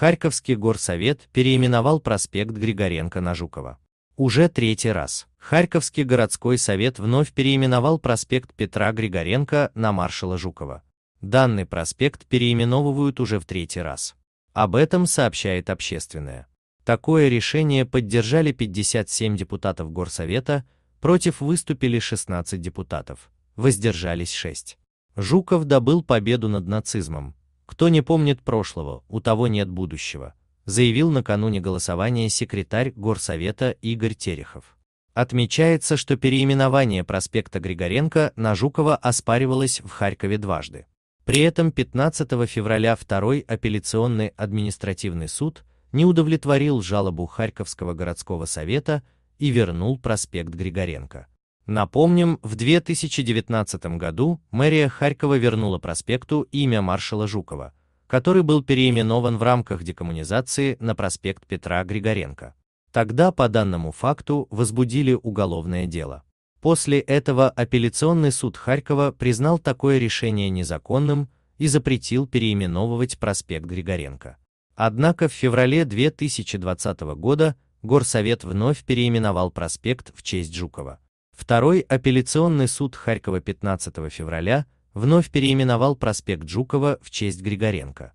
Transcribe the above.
Харьковский горсовет переименовал проспект Григоренко на Жукова. Уже третий раз. Харьковский городской совет вновь переименовал проспект Петра Григоренко на маршала Жукова. Данный проспект переименовывают уже в третий раз. Об этом сообщает общественное. Такое решение поддержали 57 депутатов Горсовета, против выступили 16 депутатов, воздержались 6. Жуков добыл победу над нацизмом, кто не помнит прошлого, у того нет будущего, заявил накануне голосования секретарь Горсовета Игорь Терехов. Отмечается, что переименование проспекта Григоренко на Жукова оспаривалось в Харькове дважды. При этом 15 февраля второй апелляционный административный суд не удовлетворил жалобу Харьковского городского совета и вернул проспект Григоренко. Напомним, в 2019 году мэрия Харькова вернула проспекту имя маршала Жукова, который был переименован в рамках декоммунизации на проспект Петра Григоренко. Тогда по данному факту возбудили уголовное дело. После этого апелляционный суд Харькова признал такое решение незаконным и запретил переименовывать проспект Григоренко. Однако в феврале 2020 года Горсовет вновь переименовал проспект в честь Жукова. Второй апелляционный суд Харькова 15 февраля вновь переименовал проспект Жукова в честь Григоренко.